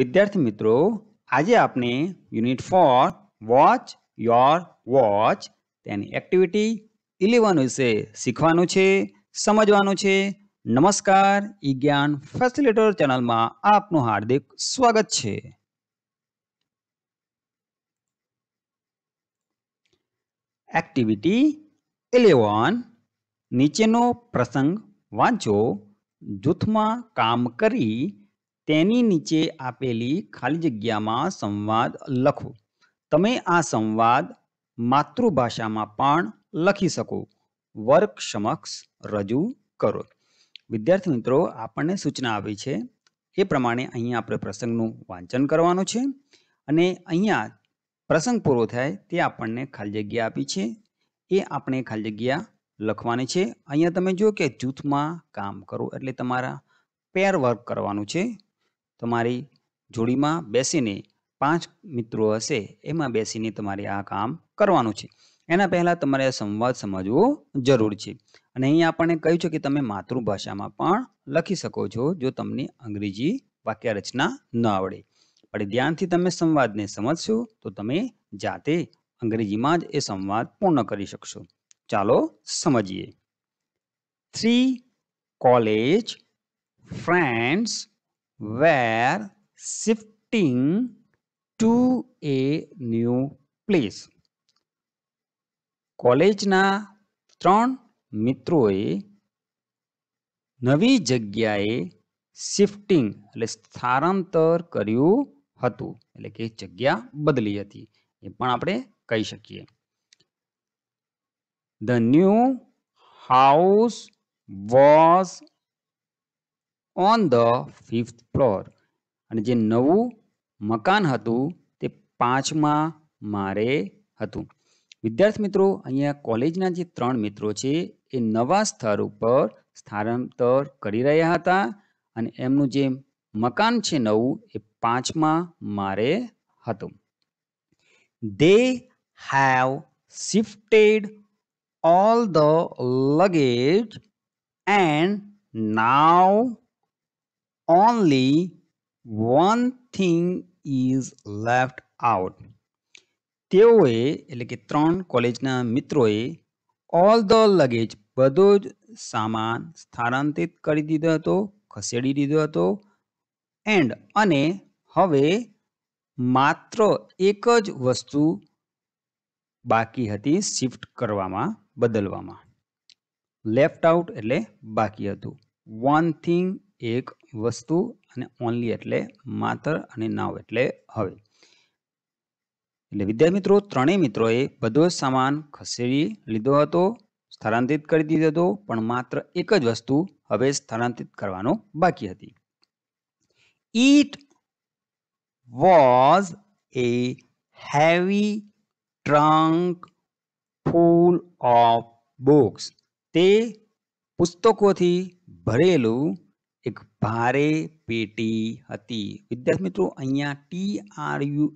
વિદ્યાર્થી મિત્રો આજે આપણે unit four watch your watch તેની એક્ટિવિટી ઇલેવન વિશે શીખવાનું છે સમજવાનું છે નમસ્કાર ઈ જ્ઞાન ફેસિલિટર ચેનલમાં આપનું હાર્દિક સ્વાગત છે એક્ટિવિટી ઇલેવન નીચેનો પ્રસંગ વાંચો જૂથમાં કામ કરી તેની નીચે આપેલી ખાલી જગ્યામાં સંવાદ લખો તમે આ સંવાદ માતૃભાષામાં પણ લખી શકો વર્ક સમક્ષ રજૂ કરો વિદ્યાર્થી મિત્રો આપણને સૂચના આવી છે એ પ્રમાણે અહીંયા આપણે પ્રસંગનું વાંચન કરવાનું છે અને અહીંયા પ્રસંગ પૂરો થાય તે આપણને ખાલી જગ્યા આપી છે એ આપણે ખાલી જગ્યા લખવાની છે અહીંયા તમે જો કે જૂથમાં કામ કરો એટલે તમારા પેર વર્ક કરવાનું છે તમારી જોડીમાં બેસીને પાંચ મિત્રો હશે એમાં બેસીને તમારે આ કામ કરવાનું છે એના પહેલાં તમારે સંવાદ સમજવો જરૂર છે અને અહીંયા આપણને કહ્યું છે કે તમે માતૃભાષામાં પણ લખી શકો છો જો તમને અંગ્રેજી વાક્યરચના ન આવડે પણ ધ્યાનથી તમે સંવાદને સમજશો તો તમે જાતે અંગ્રેજીમાં જ એ સંવાદ પૂર્ણ કરી શકશો ચાલો સમજીએ three college friends were shifting to a new place કોલેજના ત્રણ મિત્રોએ નવી જગ્યાએ શિફ્ટિંગ એટલે સ્થાનાંતર કર્યું હતું એટલે કે જગ્યા બદલી હતી એ પણ આપણે કહી શકીએ the new house was on the fifth floor અને જે નવું મકાન હતું તે પાંચમા મારે હતું વિદ્યાર્થી મિત્રો અહીંયા કોલેજના જે ત્રણ મિત્રો છે એ નવા સ્થળ ઉપર સ્થાનાંતર કરી રહ્યા હતા અને એમનું જે મકાન છે નવું એ પાંચમા મારે હતું they have shifted all the luggage and now only one thing is left out તેઓએ એટલે કે ત્રણ કોલેજના મિત્રોએ ઓલ ધ લગેજ બધો જ સામાન સ્થાનાંતરિત કરી દીધો હતો ખસેડી દીધો હતો એન્ડ અને હવે માત્ર એક જ વસ્તુ બાકી હતી શિફ્ટ કરવામાં બદલવામાં લેફ્ટ આઉટ એટલે બાકી હતું વન થિંગ એક વસ્તુ અને ઓનલી એટલે માત્ર અને નાવ એટલે હવે એટલે વિદ્યાર્થી મિત્રો ત્રણેય મિત્રોએ બધો જ સામાન ખસેડી લીધો હતો સ્થળાંતરિત કરી દીધો હતો પણ માત્ર એક જ વસ્તુ હવે સ્થળાંતરિત કરવાનો બાકી હતી it was a heavy trunk full of books તે પુસ્તકોથી ભરેલું એક ભારે પેટી હતી વિદ્યાર્થી મિત્રો અહીંયા T R U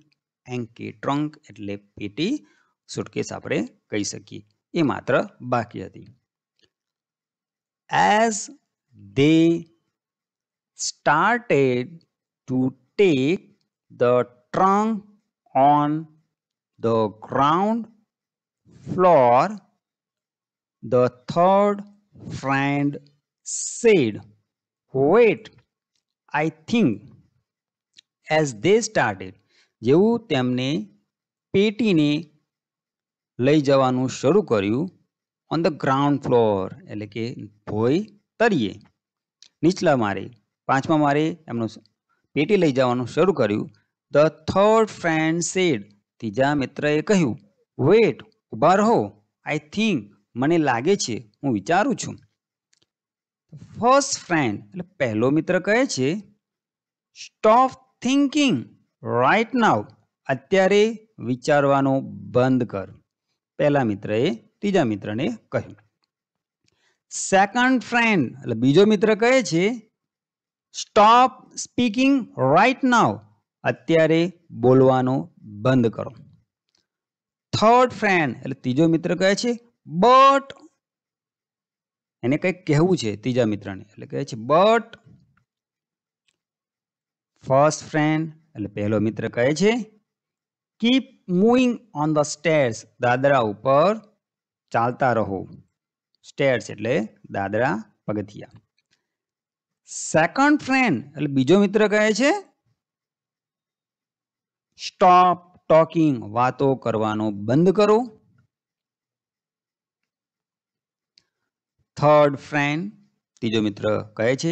N K trunk એટલે પેટી સુટકેસ આપણે કહી શકીએ એ માત્ર બાકી હતી as they started to take the trunk on the ground floor the third friend said wait I think as they started જેવું તેમને પેટીને લઈ જવાનું શરૂ કર્યું ઓન ધ ગ્રાઉન્ડ ફ્લોર એટલે કે ભોય તરીએ નીચલા મારે પાંચમા મારે એમનું પેટી લઈ જવાનું શરૂ કર્યું ધ થર્ડ ફ્રેન્ડ સેડ ત્રીજા મિત્રએ કહ્યું વેટ ઊભા રહો આઈ થિંક મને લાગે છે હું વિચારું છું ફર્સ્ટ ફ્રેન્ડ એટલે પહેલો મિત્ર કહે છે સ્ટોપ થિંકિંગ રાઇટ નાવ અત્યારે વિચારવાનો બંધ કર પહેલા મિત્રએ ત્રીજા મિત્રને કહ્યું સેકન્ડ ફ્રેન્ડ એટલે બીજો મિત્ર કહે છે સ્ટોપ સ્પીકિંગ રાઇટ નાવ અત્યારે બોલવાનો બંધ કરો થર્ડ ફ્રેન્ડ એટલે ત્રીજો મિત્ર કહે છે બટ એને કંઈક કહેવું છે ત્રીજા મિત્રને એટલે કહે છે બટ ફર્સ્ટ ફ્રેન્ડ એટલે પહેલો મિત્ર કહે છે keep moving on the stairs દાદરા ઉપર ચાલતા રહો સ્ટેર્સ એટલે દાદરા પગથિયા સેકન્ડ ફ્રેન્ડ એટલે બીજો મિત્ર કહે છે સ્ટોપ ટોકિંગ વાતો કરવાનો બંધ કરો થર્ડ ફ્રેન્ડ ત્રીજો મિત્ર કહે છે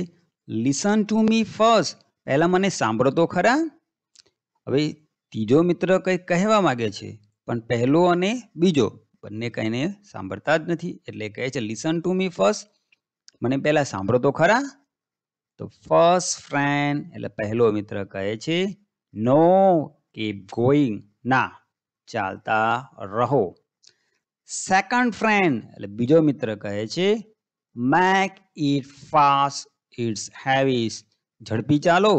લિસન ટુ મી ફર્સ્ટ પહેલાં મને સાંભળો તો ખરા હવે ત્રીજો મિત્ર કંઈ કહેવા માગે છે પણ પહેલો અને બીજો બંને કંઈને સાંભળતા જ નથી એટલે કહે છે લિસન ટુ મી ફર્સ્ટ મને પહેલાં સાંભળો તો ખરા તો ફર્સ્ટ ફ્રેન્ડ એટલે પહેલો મિત્ર કહે છે નો કીપ ગોઈંગ ના ચાલતા રહો સેકન્ડ ફ્રેન્ડ એટલે બીજો મિત્ર કહે છે make it fast it's heavies ઝડપી ચાલો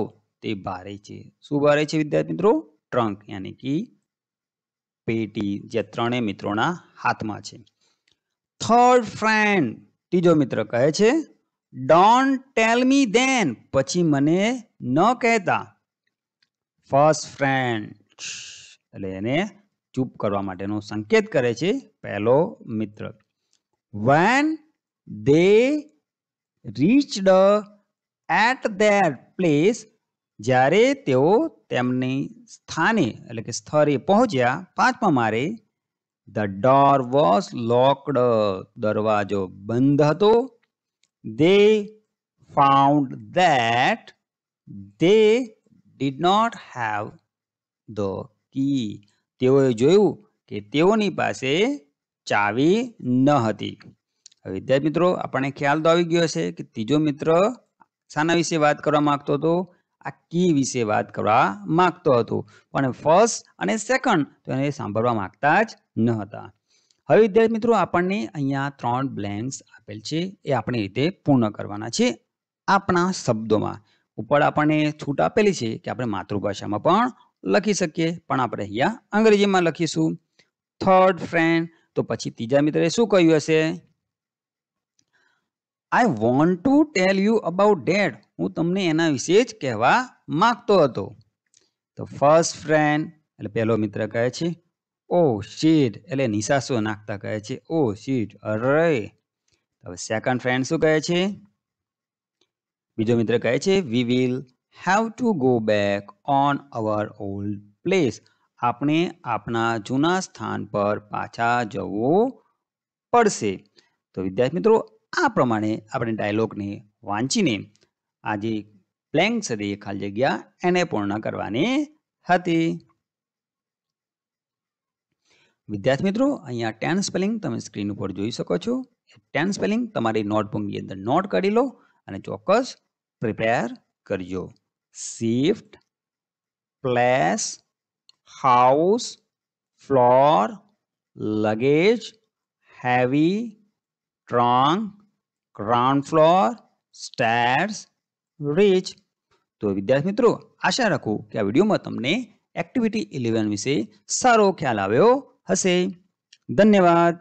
તે ભારે છે શું ભારે છે વિદ્યાર્થી મિત્રો ટ્રંક યાની કે પેટી જે ત્રણેય મિત્રોના હાથમાં છે થર્ડ ફ્રેન્ડ ત્રીજો મિત્ર કહે છે ડોન્ટ ટેલ મી ધેન પછી મને ન કહેતા ફર્સ્ટ ફ્રેન્ડ એટલે એને ચૂપ કરવા માટેનો સંકેત કરે છે પહેલો મિત્ર when they reached at their place જ્યારે તેઓ તેમની સ્થાને એટલે કે સ્થળે પહોંચ્યા પાંચમા મારે ધ ડોર વોઝ લોકડ દરવાજો બંધ હતો they found that they did not have the key તેઓએ જોયું કે તેઓની પાસે ચાવી ન હતી વિદ્યાર્થી મિત્રો આપણને ખ્યાલ તો આવી ગયો હશે કે ત્રીજો મિત્ર શાના વિશે વાત કરવા માંગતો હતો આ કી વિશે વાત કરવા માંગતો હતો પણ ફર્સ્ટ અને સેકન્ડ તો એને સાંભળવા માંગતા જ ન હતા હવે વિદ્યાર્થી મિત્રો આપણને અહીંયા ત્રણ બ્લેન્ક્સ આપેલ છે એ આપણી રીતે પૂર્ણ કરવાના છે આપણા શબ્દોમાં ઉપર આપણને છૂટ આપેલી છે કે આપણે માતૃભાષામાં પણ લખી શકીએ પણ આપણે અહીંયા અંગ્રેજીમાં લખીશું થર્ડ ફ્રેન્ડ તો પછી ત્રીજા મિત્રે શું કહ્યું હશે I want to tell you about that હું તમને એના વિશે જ કહેવા માગતો હતો તો ફર્સ્ટ ફ્રેન્ડ એટલે પહેલો મિત્ર કહે છે ઓ શીટ એટલે નિશાસો નાખતા કહે છે ઓ શીટ અરે હવે સેકન્ડ ફ્રેન્ડ શું કહે છે બીજો મિત્ર કહે છે we will have to go back on our old place આપણે આપણા જૂના સ્થાન પર પાછા જવું પડશે તો વિદ્યાર્થી મિત્રો આ પ્રમાણે આપણે ડાયલોગને વાંચીને આજે જે પ્લેન્ક હતી ખાલી જગ્યા એને પૂર્ણ કરવાની હતી વિદ્યાર્થી મિત્રો અહીંયા ટેન સ્પેલિંગ તમે સ્ક્રીન ઉપર જોઈ શકો છો ટેન સ્પેલિંગ તમારી નોટબુકની અંદર નોટ કરી લો અને ચોક્કસ પ્રિપેર કરજો shift place house floor luggage heavy trunk ground floor stairs reach તો વિદ્યાર્થી મિત્રો આશા રાખું કે આ વિડીયોમાં તમને એક્ટિવિટી ઇલેવન વિશે સારો ખ્યાલ આવ્યો હશે ધન્યવાદ